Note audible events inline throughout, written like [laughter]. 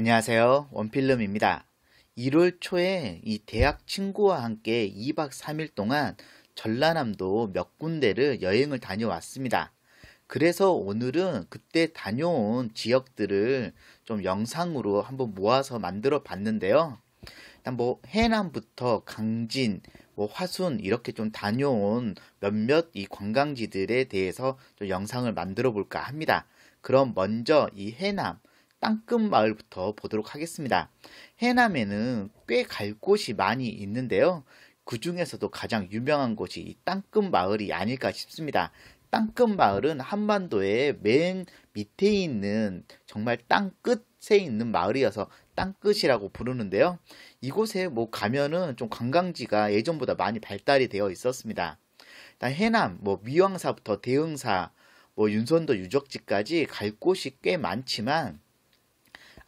안녕하세요. 원필름입니다. 1월 초에 이 대학 친구와 함께 2박 3일 동안 전라남도 몇 군데를 여행을 다녀왔습니다. 그래서 오늘은 그때 다녀온 지역들을 좀 영상으로 한번 모아서 만들어 봤는데요. 일단 뭐 해남부터 강진, 뭐 화순 이렇게 좀 다녀온 몇몇 이 관광지들에 대해서 좀 영상을 만들어 볼까 합니다. 그럼 먼저 이 해남 땅끝 마을부터 보도록 하겠습니다. 해남에는 꽤 갈 곳이 많이 있는데요. 그 중에서도 가장 유명한 곳이 이 땅끝 마을이 아닐까 싶습니다. 땅끝 마을은 한반도의 맨 밑에 있는 정말 땅끝에 있는 마을이어서 땅끝이라고 부르는데요. 이곳에 뭐 가면은 좀 관광지가 예전보다 많이 발달이 되어 있었습니다. 일단 해남, 뭐 미왕사부터 대흥사, 뭐 윤선도 유적지까지 갈 곳이 꽤 많지만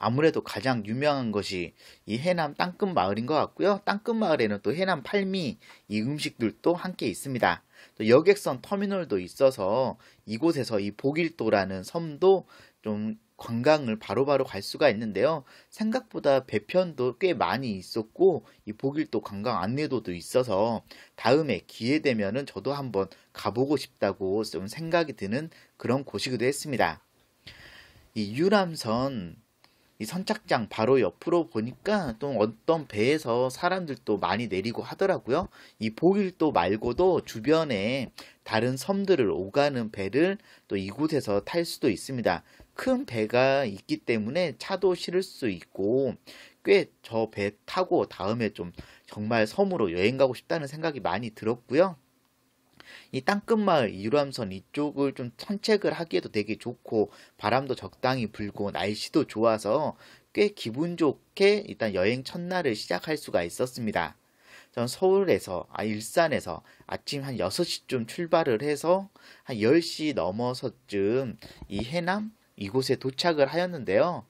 아무래도 가장 유명한 것이 이 해남 땅끝 마을인 것 같고요. 땅끝 마을에는 또 해남 팔미 이 음식들도 함께 있습니다. 또 여객선 터미널도 있어서 이곳에서 이 보길도라는 섬도 좀 관광을 바로바로 갈 수가 있는데요. 생각보다 배편도 꽤 많이 있었고 이 보길도 관광 안내도도 있어서 다음에 기회 되면은 저도 한번 가보고 싶다고 좀 생각이 드는 그런 곳이기도 했습니다. 이 유람선 이 선착장 바로 옆으로 보니까 또 어떤 배에서 사람들도 많이 내리고 하더라고요. 이보일도 말고도 주변에 다른 섬들을 오가는 배를 또 이곳에서 탈 수도 있습니다. 큰 배가 있기 때문에 차도 실을 수 있고 꽤 저 배 타고 다음에 좀 정말 섬으로 여행 가고 싶다는 생각이 많이 들었고요. 이 땅끝마을 유람선 이쪽을 좀 산책을 하기에도 되게 좋고 바람도 적당히 불고 날씨도 좋아서 꽤 기분 좋게 일단 여행 첫날을 시작할 수가 있었습니다. 전 서울에서, 아, 일산에서 아침 한 6시쯤 출발을 해서 한 10시 넘어서쯤 이 해남 이곳에 도착을 하였는데요.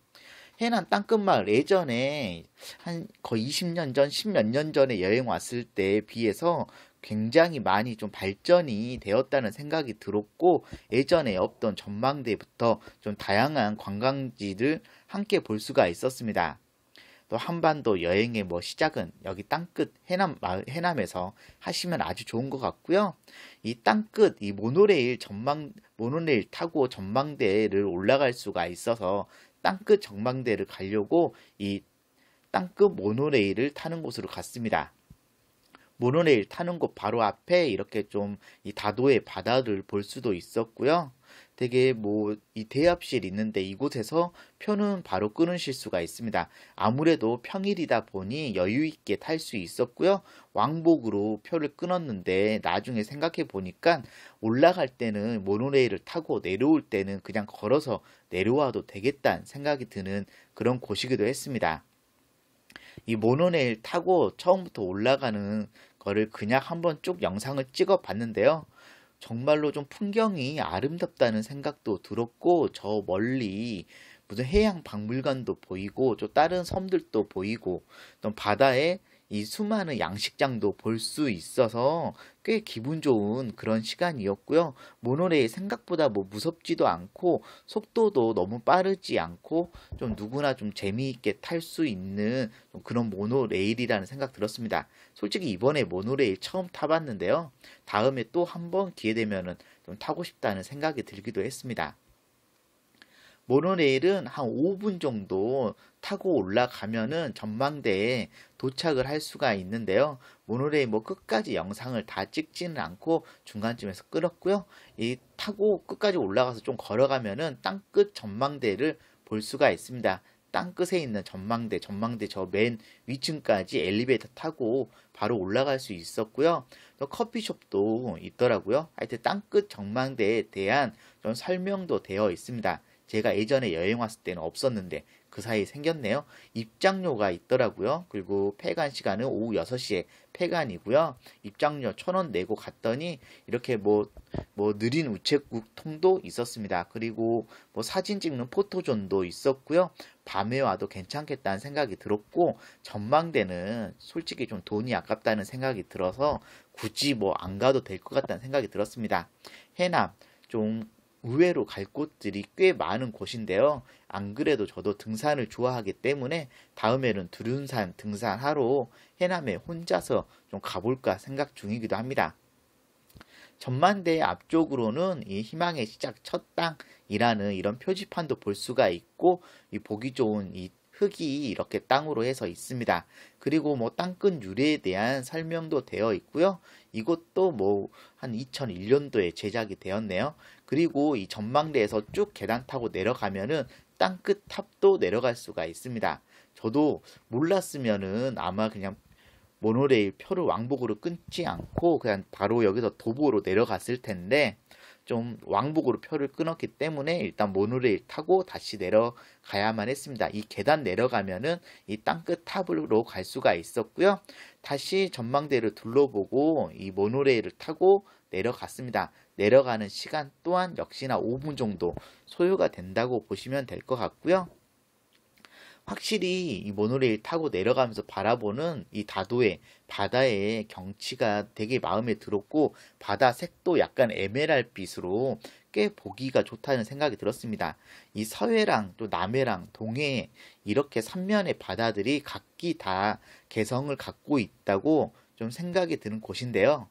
해남 땅끝마을 예전에 한 거의 20년 전, 10몇 년 전에 여행 왔을 때에 비해서 굉장히 많이 좀 발전이 되었다는 생각이 들었고 예전에 없던 전망대부터 좀 다양한 관광지를 함께 볼 수가 있었습니다. 또 한반도 여행의 뭐 시작은 여기 땅끝 해남 해남에서 하시면 아주 좋은 것 같고요. 이 땅끝 이 모노레일 전망 모노레일 타고 전망대를 올라갈 수가 있어서 땅끝 전망대를 가려고 이 땅끝 모노레일을 타는 곳으로 갔습니다. 모노레일 타는 곳 바로 앞에 이렇게 좀 이 다도의 바다를 볼 수도 있었고요. 되게 뭐 이 대합실 있는데 이곳에서 표는 바로 끊으실 수가 있습니다. 아무래도 평일이다 보니 여유 있게 탈 수 있었고요. 왕복으로 표를 끊었는데 나중에 생각해 보니까 올라갈 때는 모노레일을 타고 내려올 때는 그냥 걸어서 내려와도 되겠다는 생각이 드는 그런 곳이기도 했습니다. 이 모노레일 타고 처음부터 올라가는 거를 그냥 한번 쭉 영상을 찍어 봤는데요. 정말로 좀 풍경이 아름답다는 생각도 들었고 저 멀리 무슨 해양 박물관도 보이고 또 다른 섬들도 보이고 또 바다에 이 수많은 양식장도 볼 수 있어서 꽤 기분 좋은 그런 시간이었고요. 모노레일 생각보다 뭐 무섭지도 않고 속도도 너무 빠르지 않고 좀 누구나 좀 재미있게 탈 수 있는 그런 모노레일이라는 생각 들었습니다. 솔직히 이번에 모노레일 처음 타봤는데요. 다음에 또 한번 기회 되면은 좀 타고 싶다는 생각이 들기도 했습니다. 모노레일은 한 5분 정도 타고 올라가면은 전망대에 도착을 할 수가 있는데요. 모노레일 뭐 끝까지 영상을 다 찍지는 않고 중간쯤에서 끌었고요. 이 타고 끝까지 올라가서 좀 걸어가면은 땅끝 전망대를 볼 수가 있습니다. 땅끝에 있는 전망대, 전망대 저 맨 위층까지 엘리베이터 타고 바로 올라갈 수 있었고요. 또 커피숍도 있더라고요. 하여튼 땅끝 전망대에 대한 좀 설명도 되어 있습니다. 제가 예전에 여행 왔을 때는 없었는데 그 사이에 생겼네요. 입장료가 있더라고요. 그리고 폐간 시간은 오후 6시에 폐간이고요. 입장료 1,000원 내고 갔더니 이렇게 뭐, 뭐 느린 우체국 통도 있었습니다. 그리고 뭐 사진 찍는 포토존도 있었고요. 밤에 와도 괜찮겠다는 생각이 들었고 전망대는 솔직히 좀 돈이 아깝다는 생각이 들어서 굳이 뭐 안 가도 될 것 같다는 생각이 들었습니다. 해남 좀 의외로 갈 곳들이 꽤 많은 곳인데요. 안 그래도 저도 등산을 좋아하기 때문에 다음에는 두륜산 등산하러 해남에 혼자서 좀 가볼까 생각 중이기도 합니다. 전만대 앞쪽으로는 이 희망의 시작 첫 땅이라는 이런 표지판도 볼 수가 있고 이 보기 좋은 이 흙이 이렇게 땅으로 해서 있습니다. 그리고 뭐땅끈 유래에 대한 설명도 되어 있고요. 이것도 뭐 한 2001년도에 제작이 되었네요. 그리고 이 전망대에서 쭉 계단 타고 내려가면은 땅끝 탑도 내려갈 수가 있습니다. 저도 몰랐으면은 아마 그냥 모노레일 표를 왕복으로 끊지 않고 그냥 바로 여기서 도보로 내려갔을 텐데 좀 왕복으로 표를 끊었기 때문에 일단 모노레일 타고 다시 내려가야만 했습니다. 이 계단 내려가면은 이 땅끝 탑으로 갈 수가 있었고요. 다시 전망대를 둘러보고 이 모노레일을 타고 내려갔습니다. 내려가는 시간 또한 역시나 5분 정도 소요가 된다고 보시면 될 것 같고요. 확실히 이 모노레일 타고 내려가면서 바라보는 이 다도의 바다의 경치가 되게 마음에 들었고 바다 색도 약간 에메랄빛으로 꽤 보기가 좋다는 생각이 들었습니다. 이 서해랑 또 남해랑 동해 이렇게 삼면의 바다들이 각기 다 개성을 갖고 있다고 좀 생각이 드는 곳인데요.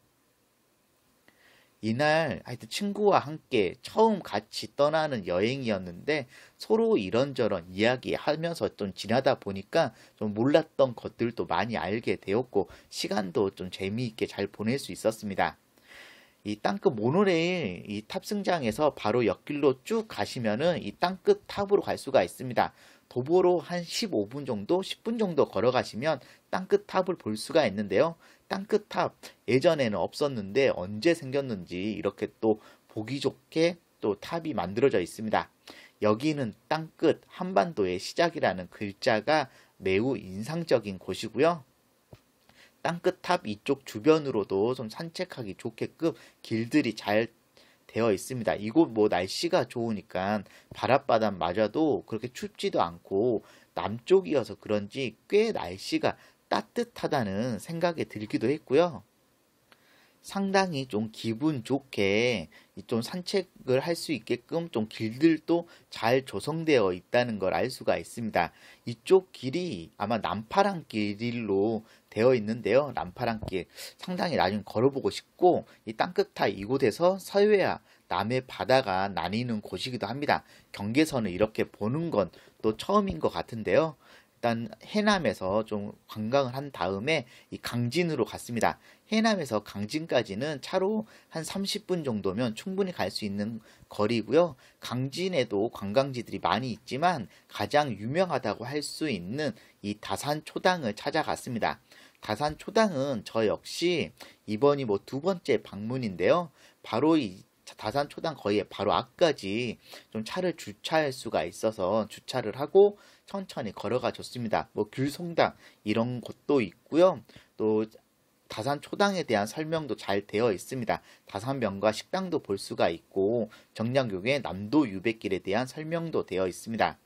이날 하여튼 친구와 함께 처음 같이 떠나는 여행이었는데 서로 이런저런 이야기하면서 좀 지나다 보니까 좀 몰랐던 것들도 많이 알게 되었고 시간도 좀 재미있게 잘 보낼 수 있었습니다. 이 땅끝 모노레일 이 탑승장에서 바로 옆길로 쭉 가시면은 이 땅끝 탑으로 갈 수가 있습니다. 도보로 한 15분 정도, 10분 정도 걸어가시면 땅끝 탑을 볼 수가 있는데요. 땅끝탑 예전에는 없었는데 언제 생겼는지 이렇게 또 보기 좋게 또 탑이 만들어져 있습니다. 여기는 땅끝 한반도의 시작이라는 글자가 매우 인상적인 곳이고요. 땅끝 탑 이쪽 주변으로도 좀 산책하기 좋게끔 길들이 잘 되어 있습니다. 이곳 뭐 날씨가 좋으니까 바닷바람 맞아도 그렇게 춥지도 않고 남쪽이어서 그런지 꽤 날씨가 따뜻하다는 생각이 들기도 했고요. 상당히 좀 기분 좋게 좀 산책을 할 수 있게끔 좀 길들도 잘 조성되어 있다는 걸 알 수가 있습니다. 이쪽 길이 아마 남파랑 길로 되어 있는데요. 남파랑 길 상당히 나중에 걸어보고 싶고 이 땅끝타 이곳에서 서해와 남해 바다가 나뉘는 곳이기도 합니다. 경계선을 이렇게 보는 건 또 처음인 것 같은데요. 일단 해남에서 좀 관광을 한 다음에 이 강진으로 갔습니다. 해남에서 강진까지는 차로 한 30분 정도면 충분히 갈 수 있는 거리고요. 강진에도 관광지들이 많이 있지만 가장 유명하다고 할 수 있는 이 다산 초당을 찾아갔습니다. 다산 초당은 저 역시 이번이 뭐 두 번째 방문인데요. 바로 이 다산 초당 거의 바로 앞까지 좀 차를 주차할 수가 있어서 주차를 하고 천천히 걸어가 줬습니다. 뭐 귤성당 이런 곳도 있고요. 또 다산 초당에 대한 설명도 잘 되어 있습니다. 다산병과 식당도 볼 수가 있고 정량교의 남도 유백길에 대한 설명도 되어 있습니다.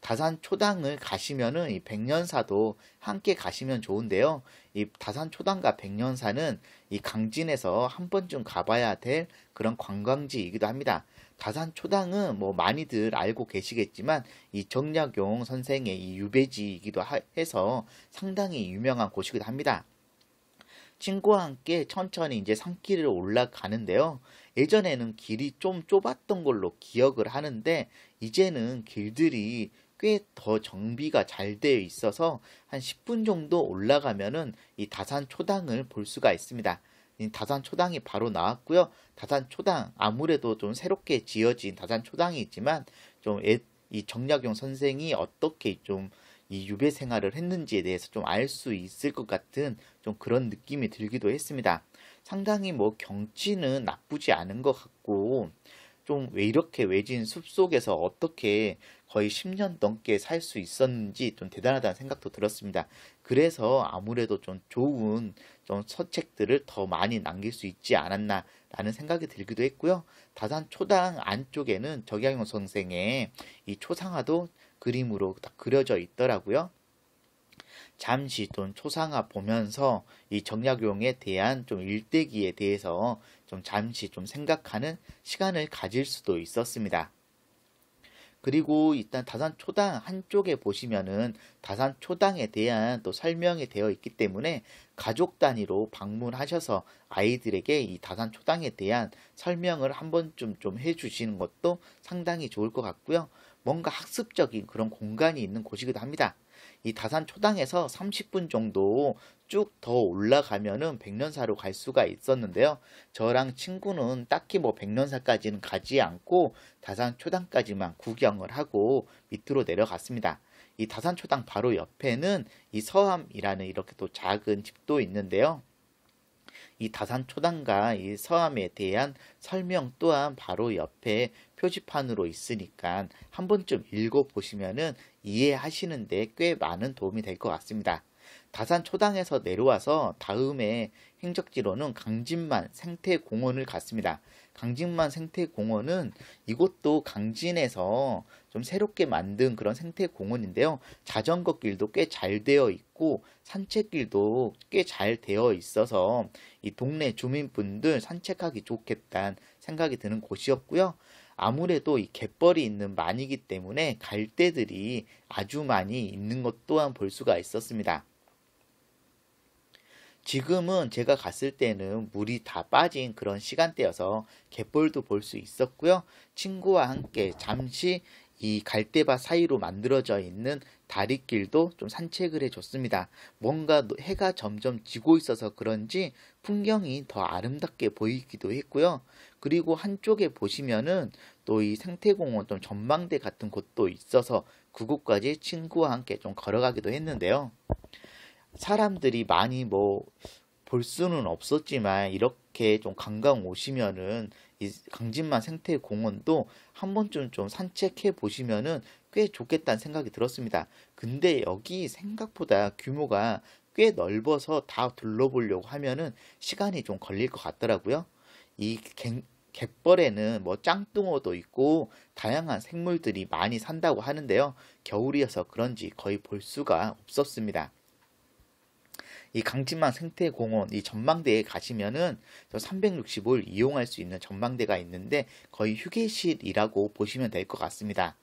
다산 초당을 가시면은 이 백년사도 함께 가시면 좋은데요. 이 다산 초당과 백년사는 이 강진에서 한 번쯤 가봐야 될 그런 관광지이기도 합니다. 다산 초당은 뭐 많이들 알고 계시겠지만 이 정약용 선생의 이 유배지이기도 해서 상당히 유명한 곳이기도 합니다. 친구와 함께 천천히 이제 산길을 올라가는데요. 예전에는 길이 좀 좁았던 걸로 기억을 하는데 이제는 길들이 꽤더 정비가 잘 되어 있어서 한 10분 정도 올라가면은 이 다산 초당을 볼 수가 있습니다. 다산 초당이 바로 나왔고요. 다산 초당 아무래도 좀 새롭게 지어진 다산 초당이지만 좀 이 정약용 선생이 어떻게 좀 이 유배 생활을 했는지에 대해서 좀 알 수 있을 것 같은 좀 그런 느낌이 들기도 했습니다. 상당히 뭐 경치는 나쁘지 않은 것 같고 좀왜 이렇게 외진 숲속에서 어떻게 거의 10년 넘게 살 수 있었는지 좀 대단하다는 생각도 들었습니다. 그래서 아무래도 좀 좋은 좀 서책들을 더 많이 남길 수 있지 않았나라는 생각이 들기도 했고요. 다산 초당 안쪽에는 적양용 선생의 이 초상화도 그림으로 다 그려져 있더라고요. 잠시 좀 초상화 보면서 이 정약용에 대한 좀 일대기에 대해서 좀 잠시 좀 생각하는 시간을 가질 수도 있었습니다. 그리고 일단 다산 초당 한쪽에 보시면은 다산 초당에 대한 또 설명이 되어 있기 때문에 가족 단위로 방문하셔서 아이들에게 이 다산 초당에 대한 설명을 한 번쯤 좀 해주시는 것도 상당히 좋을 것 같고요. 뭔가 학습적인 그런 공간이 있는 곳이기도 합니다. 이 다산 초당에서 30분 정도 쭉 더 올라가면은 백련사로 갈 수가 있었는데요. 저랑 친구는 딱히 뭐 백련사까지는 가지 않고 다산 초당까지만 구경을 하고 밑으로 내려갔습니다. 이 다산 초당 바로 옆에는 이 서암이라는 이렇게 또 작은 집도 있는데요. 이 다산 초당과 이 서암에 대한 설명 또한 바로 옆에 표지판으로 있으니까 한 번쯤 읽어보시면은 이해하시는데 꽤 많은 도움이 될 것 같습니다. 다산 초당에서 내려와서 다음에 행적지로는 강진만 생태공원을 갔습니다. 강진만 생태공원은 이곳도 강진에서 좀 새롭게 만든 그런 생태공원인데요. 자전거 길도 꽤 잘 되어 있고 산책길도 꽤 잘 되어 있어서 이 동네 주민분들 산책하기 좋겠다는 생각이 드는 곳이었고요. 아무래도 이 갯벌이 있는 만이기 때문에 갈대들이 아주 많이 있는 것 또한 볼 수가 있었습니다. 지금은 제가 갔을 때는 물이 다 빠진 그런 시간대여서 갯벌도 볼 수 있었고요. 친구와 함께 잠시 이 갈대밭 사이로 만들어져 있는 다리길도 좀 산책을 해줬습니다. 뭔가 해가 점점 지고 있어서 그런지 풍경이 더 아름답게 보이기도 했고요. 그리고 한쪽에 보시면은 또 이 생태공원 좀 전망대 같은 곳도 있어서 그곳까지 친구와 함께 좀 걸어가기도 했는데요. 사람들이 많이 뭐 볼 수는 없었지만 이렇게 좀 관광 오시면은 이 강진만 생태 공원도 한 번쯤 좀 산책해 보시면은 꽤 좋겠다는 생각이 들었습니다. 근데 여기 생각보다 규모가 꽤 넓어서 다 둘러보려고 하면은 시간이 좀 걸릴 것 같더라고요. 이 갯벌에는 뭐 짱뚱어도 있고 다양한 생물들이 많이 산다고 하는데요. 겨울이어서 그런지 거의 볼 수가 없었습니다. 이 강진만 생태공원 이 전망대에 가시면은 저 365일 이용할 수 있는 전망대가 있는데 거의 휴게실이라고 보시면 될 것 같습니다.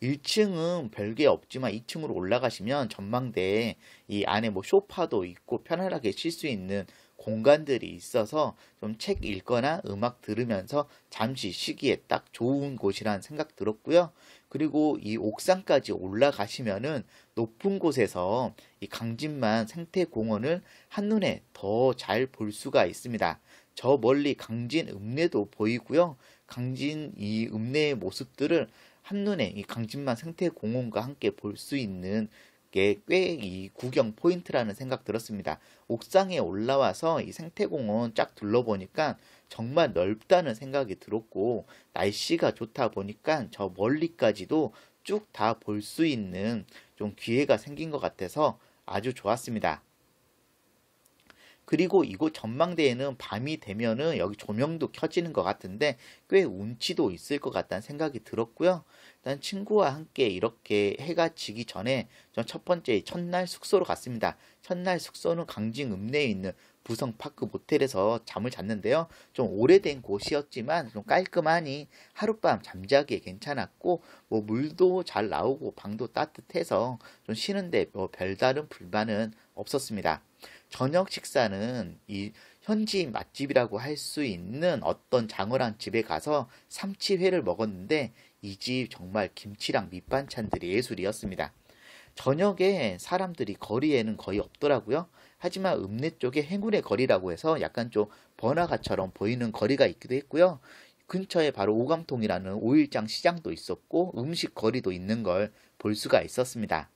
1층은 별게 없지만 2층으로 올라가시면 전망대에 이 안에 뭐 소파도 있고 편안하게 쉴 수 있는 공간들이 있어서 좀 책 읽거나 음악 들으면서 잠시 쉬기에 딱 좋은 곳이라는 생각 들었고요. 그리고 이 옥상까지 올라가시면은 높은 곳에서 이 강진만 생태 공원을 한눈에 더 잘 볼 수가 있습니다. 저 멀리 강진 읍내도 보이고요. 강진 이 읍내의 모습들을 한눈에 이 강진만 생태 공원과 함께 볼 수 있는 게꽤이 구경 포인트라는 생각 들었습니다. 옥상에 올라와서 이 생태공원 쫙 둘러보니까 정말 넓다는 생각이 들었고 날씨가 좋다 보니까 저 멀리까지도 쭉 다 볼 수 있는 좀 기회가 생긴 것 같아서 아주 좋았습니다. 그리고 이곳 전망대에는 밤이 되면은 여기 조명도 켜지는 것 같은데 꽤 운치도 있을 것 같다는 생각이 들었고요. 난 친구와 함께 이렇게 해가 지기 전에 전첫 번째 첫날 숙소로 갔습니다. 첫날 숙소는 강진 읍내에 있는 부성 파크 모텔에서 잠을 잤는데요. 좀 오래된 곳이었지만 좀 깔끔하니 하룻밤 잠자기에 괜찮았고 뭐 물도 잘 나오고 방도 따뜻해서 좀 쉬는데 뭐 별다른 불만은 없었습니다. 저녁 식사는 이현지 맛집이라고 할 수 있는 어떤 장어랑 집에 가서 삼치회를 먹었는데 이집 정말 김치랑 밑반찬들이 예술이었습니다. 저녁에 사람들이 거리에는 거의 없더라고요. 하지만 읍내 쪽에 행운의 거리라고 해서 약간 좀 번화가처럼 보이는 거리가 있기도 했고요. 근처에 바로 오감통이라는 오일장 시장도 있었고 음식 거리도 있는 걸 볼 수가 있었습니다.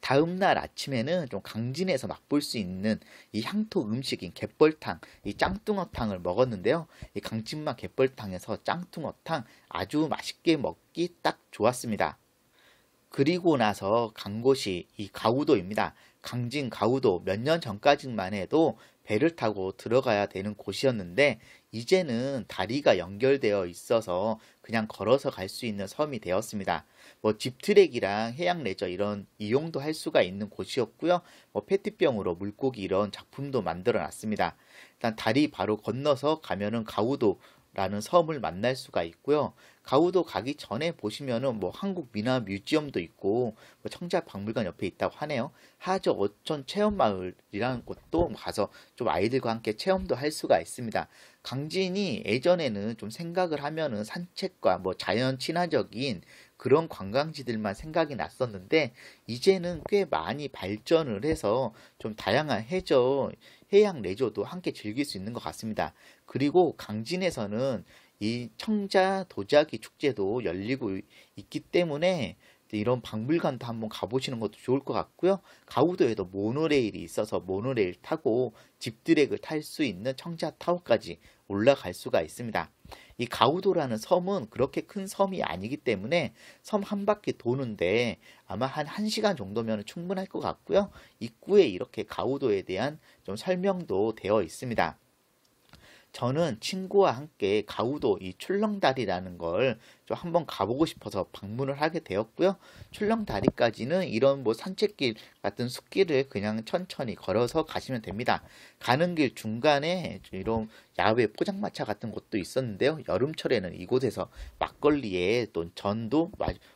다음 날 아침에는 좀 강진에서 맛볼 수 있는 이 향토 음식인 갯벌탕, 이 짱뚱어탕을 먹었는데요. 이 강진맛 갯벌탕에서 짱뚱어탕 아주 맛있게 먹기 딱 좋았습니다. 그리고 나서 간 곳이 이 가우도입니다. 강진 가우도 몇 년 전까지만 해도 배를 타고 들어가야 되는 곳이었는데 이제는 다리가 연결되어 있어서 그냥 걸어서 갈 수 있는 섬이 되었습니다. 뭐 집트랙이랑 해양 레저 이런 이용도 할 수가 있는 곳이었고요. 뭐 페트병으로 물고기 이런 작품도 만들어 놨습니다. 일단 다리 바로 건너서 가면은 가우도 라는 섬을 만날 수가 있고요. 가우도 가기 전에 보시면은 뭐 한국 미나 뮤지엄도 있고 뭐 청자 박물관 옆에 있다고 하네요. 하저 어촌 체험 마을이라는 곳도 가서 좀 아이들과 함께 체험도 할 수가 있습니다. 강진이 예전에는 좀 생각을 하면은 산책과 뭐 자연 친화적인 그런 관광지들만 생각이 났었는데 이제는 꽤 많이 발전을 해서 좀 다양한 해저 해양 레저도 함께 즐길 수 있는 것 같습니다. 그리고 강진에서는 이 청자 도자기 축제도 열리고 있기 때문에 이런 박물관도 한번 가보시는 것도 좋을 것 같고요. 가우도에도 모노레일이 있어서 모노레일 타고 집드랙을 탈 수 있는 청자타워까지 올라갈 수가 있습니다. 이 가우도라는 섬은 그렇게 큰 섬이 아니기 때문에 섬 한 바퀴 도는데 아마 한 1시간 정도면 충분할 것 같고요. 입구에 이렇게 가우도에 대한 좀 설명도 되어 있습니다. 저는 친구와 함께 가우도 이 출렁다리라는 걸 좀 한번 가보고 싶어서 방문을 하게 되었고요. 출렁다리까지는 이런 뭐 산책길 같은 숲길을 그냥 천천히 걸어서 가시면 됩니다. 가는 길 중간에 이런 야외 포장마차 같은 곳도 있었는데요. 여름철에는 이곳에서 막걸리에 또 전도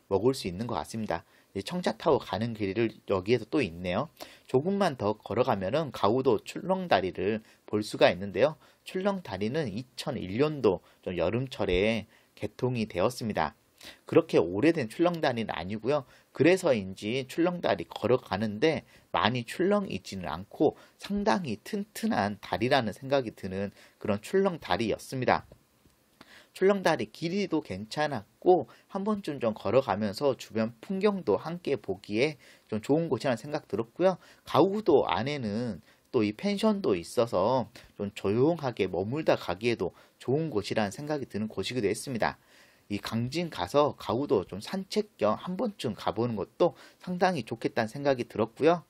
먹을 수 있는 것 같습니다. 청자타워 가는 길을 여기에서 또 있네요. 조금만 더 걸어가면은 가우도 출렁다리를 볼 수가 있는데요. 출렁 다리는 2001년도 여름철에 개통이 되었습니다. 그렇게 오래된 출렁다리는 아니고요. 그래서인지 출렁다리 걸어가는데 많이 출렁이지는 않고 상당히 튼튼한 다리라는 생각이 드는 그런 출렁다리였습니다. 출렁다리 길이도 괜찮았고 한 번쯤 좀 걸어가면서 주변 풍경도 함께 보기에 좀 좋은 곳이라는 생각 들었고요. 가구도 안에는 또이 펜션도 있어서 좀 조용하게 머물다 가기에도 좋은 곳이라는 생각이 드는 곳이기도 했습니다. 이 강진 가서 가우도 좀 산책 겸 한 번쯤 가보는 것도 상당히 좋겠다는 생각이 들었고요.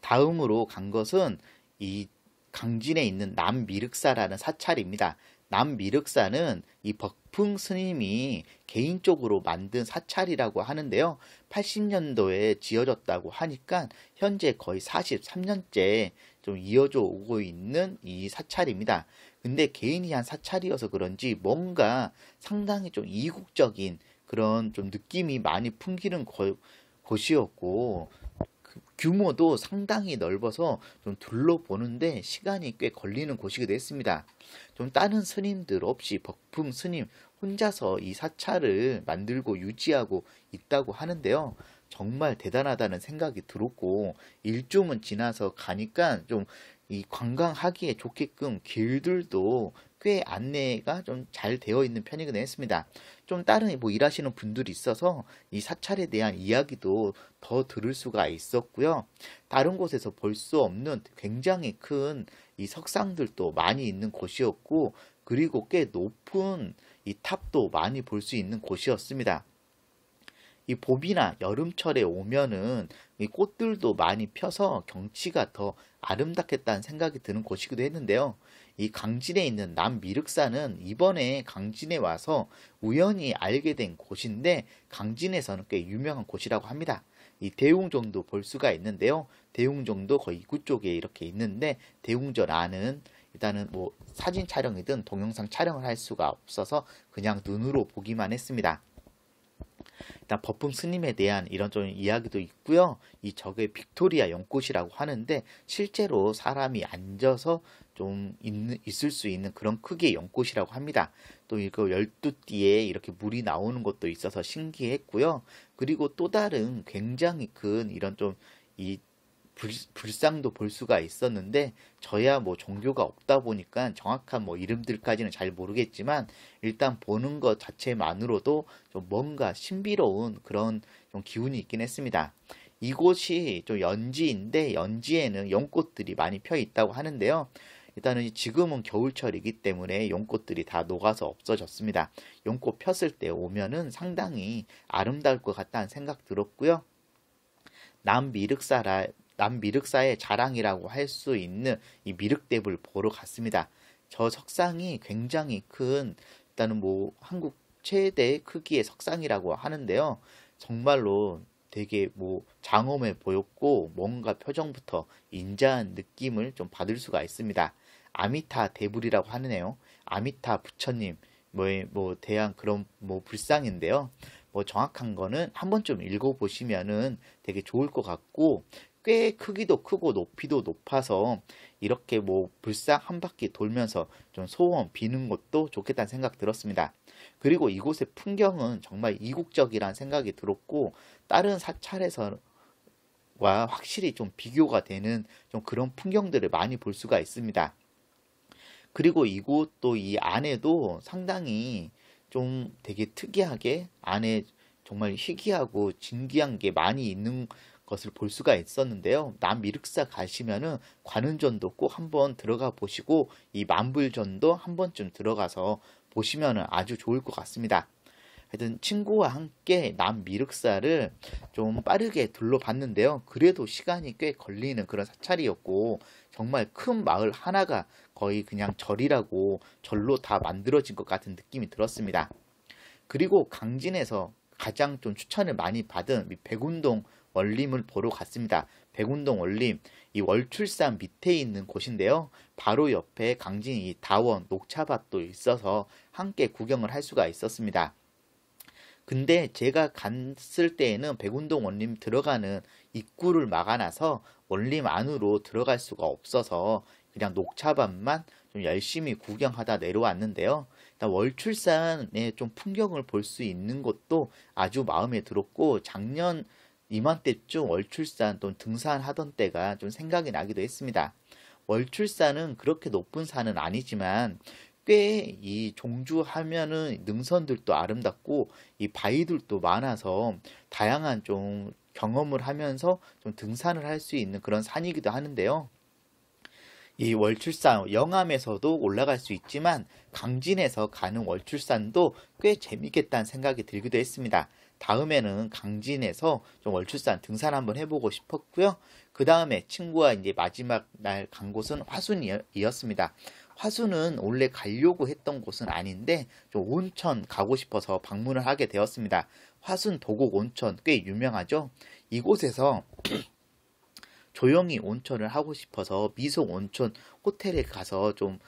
다음으로 간 것은 이 강진에 있는 남미륵사라는 사찰입니다. 남미륵사는 이 벅풍 스님이 개인적으로 만든 사찰이라고 하는데요. 80년도에 지어졌다고 하니까 현재 거의 43년째 좀 이어져 오고 있는 이 사찰입니다. 근데 개인이 한 사찰이어서 그런지 뭔가 상당히 좀 이국적인 그런 좀 느낌이 많이 풍기는 거, 곳이었고 그 규모도 상당히 넓어서 좀 둘러보는데 시간이 꽤 걸리는 곳이기도 했습니다. 좀 다른 스님들 없이 법풍 스님 혼자서 이 사찰을 만들고 유지하고 있다고 하는데요. 정말 대단하다는 생각이 들었고 일주문 지나서 가니까 좀 이 관광하기에 좋게끔 길들도 꽤 안내가 좀 잘 되어 있는 편이긴 했습니다. 좀 다른 뭐 일하시는 분들이 있어서 이 사찰에 대한 이야기도 더 들을 수가 있었고요. 다른 곳에서 볼 수 없는 굉장히 큰 이 석상들도 많이 있는 곳이었고 그리고 꽤 높은 이 탑도 많이 볼 수 있는 곳이었습니다. 이 봄이나 여름철에 오면은 이 꽃들도 많이 펴서 경치가 더 아름답겠다는 생각이 드는 곳이기도 했는데요. 이 강진에 있는 남미륵산은 이번에 강진에 와서 우연히 알게 된 곳인데 강진에서는 꽤 유명한 곳이라고 합니다. 이 대웅정도 볼 수가 있는데요. 대웅정도 거의 입구 쪽에 이렇게 있는데 대웅전 안은 일단은 뭐 사진 촬영이든 동영상 촬영을 할 수가 없어서 그냥 눈으로 보기만 했습니다. 일단 버품 스님에 대한 이런 좀 이야기도 있고요. 이 적의 빅토리아 연꽃이라고 하는데 실제로 사람이 앉아서 좀 있는, 있을 수 있는 그런 크기의 연꽃이라고 합니다. 또 이거 열두 띠에 이렇게 물이 나오는 것도 있어서 신기했고요. 그리고 또 다른 굉장히 큰 이런 좀이 불, 불상도 볼 수가 있었는데 저야 뭐 종교가 없다 보니까 정확한 뭐 이름들까지는 잘 모르겠지만 일단 보는 것 자체만으로도 좀 뭔가 신비로운 그런 좀 기운이 있긴 했습니다. 이곳이 좀 연지인데 연지에는 연꽃들이 많이 펴 있다고 하는데요. 일단은 지금은 겨울철이기 때문에 연꽃들이 다 녹아서 없어졌습니다. 연꽃 폈을 때 오면은 상당히 아름다울 것 같다는 생각 들었고요. 남미륵사라 남미륵사의 자랑이라고 할 수 있는 이미륵대부를 보러 갔습니다. 저 석상이 굉장히 큰 일단은 뭐 한국 최대 크기의 석상이라고 하는데요. 정말로 되게 뭐 장엄해 보였고 뭔가 표정부터 인자한 느낌을 좀 받을 수가 있습니다. 아미타 대불이라고 하네요. 아미타 부처님 뭐에 뭐 대한 그런 뭐 불상인데요. 뭐 정확한 거는 한 번쯤 읽어보시면은 되게 좋을 것 같고 꽤 크기도 크고 높이도 높아서 이렇게 뭐 불상 한 바퀴 돌면서 좀 소원 비는 것도 좋겠다는 생각 들었습니다. 그리고 이곳의 풍경은 정말 이국적이라는 생각이 들었고 다른 사찰에서 와 확실히 좀 비교가 되는 좀 그런 풍경들을 많이 볼 수가 있습니다. 그리고 이곳 또 이 안에도 상당히 좀 되게 특이하게 안에 정말 희귀하고 진귀한 게 많이 있는 것을 볼 수가 있었는데요. 남미륵사 가시면은 관음전도 꼭 한번 들어가 보시고 이 만불전도 한 번쯤 들어가서 보시면은 아주 좋을 것 같습니다. 하여튼 친구와 함께 남미륵사를 좀 빠르게 둘러봤는데요. 그래도 시간이 꽤 걸리는 그런 사찰이었고 정말 큰 마을 하나가 거의 그냥 절이라고 절로 다 만들어진 것 같은 느낌이 들었습니다. 그리고 강진에서 가장 좀 추천을 많이 받은 백운동 월림을 보러 갔습니다. 백운동 월림 이 월출산 밑에 있는 곳인데요. 바로 옆에 강진이 다원 녹차밭도 있어서 함께 구경을 할 수가 있었습니다. 근데 제가 갔을 때에는 백운동 원림 들어가는 입구를 막아놔서 원림 안으로 들어갈 수가 없어서 그냥 녹차밭만 좀 열심히 구경하다 내려왔는데요. 월출산의 좀 풍경을 볼 수 있는 것도 아주 마음에 들었고 작년 이맘때쯤 월출산 또는 등산하던 때가 좀 생각이 나기도 했습니다. 월출산은 그렇게 높은 산은 아니지만 꽤 이 종주 하면은 능선들도 아름답고 이 바위들도 많아서 다양한 좀 경험을 하면서 좀 등산을 할 수 있는 그런 산이기도 하는데요. 이 월출산 영암에서도 올라갈 수 있지만 강진에서 가는 월출산도 꽤 재밌겠다는 생각이 들기도 했습니다. 다음에는 강진에서 좀 월출산 등산 한번 해보고 싶었고요. 그 다음에 친구와 이제 마지막 날 간 곳은 화순이었습니다. 화순은 원래 가려고 했던 곳은 아닌데 좀 온천 가고 싶어서 방문을 하게 되었습니다. 화순 도곡 온천 꽤 유명하죠. 이곳에서 [clears throat] 조용히 온천을 하고 싶어서 미소 온천 호텔에 가서 좀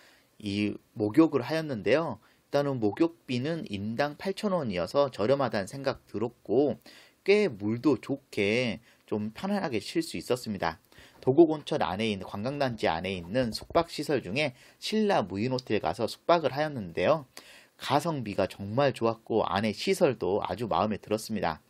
이 목욕을 하였는데요. 일단은 목욕비는 인당 8,000원이어서 저렴하다는 생각 들었고 꽤 물도 좋게 좀 편안하게 쉴 수 있었습니다. 도고온천 안에 있는 관광단지 안에 있는 숙박시설 중에 신라 무인호텔 가서 숙박을 하였는데요. 가성비가 정말 좋았고 안에 시설도 아주 마음에 들었습니다.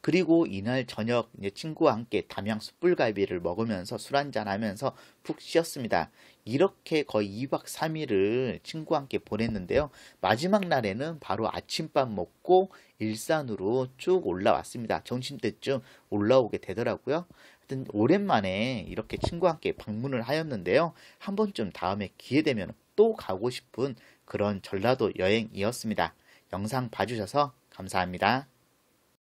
그리고 이날 저녁 친구와 함께 담양 숯불갈비를 먹으면서 술 한잔 하면서 푹 쉬었습니다. 이렇게 거의 2박 3일을 친구와 함께 보냈는데요. 마지막 날에는 바로 아침밥 먹고 일산으로 쭉 올라왔습니다. 점심때쯤 올라오게 되더라고요. 하여튼 오랜만에 이렇게 친구와 함께 방문을 하였는데요. 한 번쯤 다음에 기회 되면 또 가고 싶은 그런 전라도 여행이었습니다. 영상 봐주셔서 감사합니다.